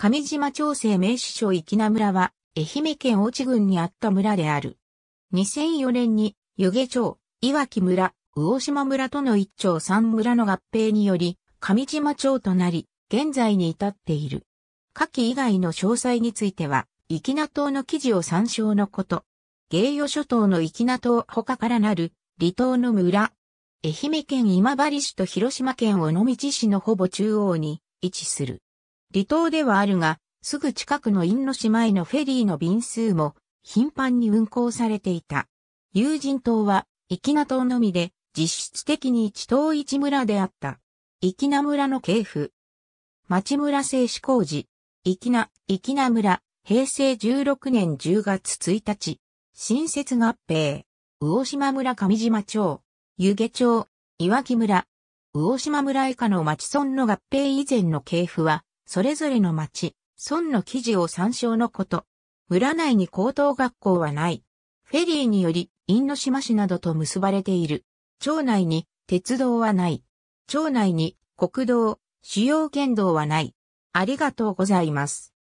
上島町政名士省粋名村は、愛媛県大地郡にあった村である。2004年に、湯気町、岩木村、魚島村との一町三村の合併により、上島町となり、現在に至っている。下記以外の詳細については、粋な島の記事を参照のこと。芸与諸島の粋な島他からなる、離島の村。愛媛県今治市と広島県尾道市のほぼ中央に位置する。離島ではあるが、すぐ近くの因島へのフェリーの便数も頻繁に運行されていた。有人島は、粋な島のみで、実質的に一島一村であった。粋な村の系譜。町村製紙工事。粋な、粋な村、平成16年10月1日。新設合併。魚島村上島町。湯気町。岩木村。魚島村以下の町村の合併以前の系譜は、それぞれの町、村の記事を参照のこと。村内に高等学校はない。フェリーにより、因島市などと結ばれている。町内に鉄道はない。町内に国道、主要県道はない。ありがとうございます。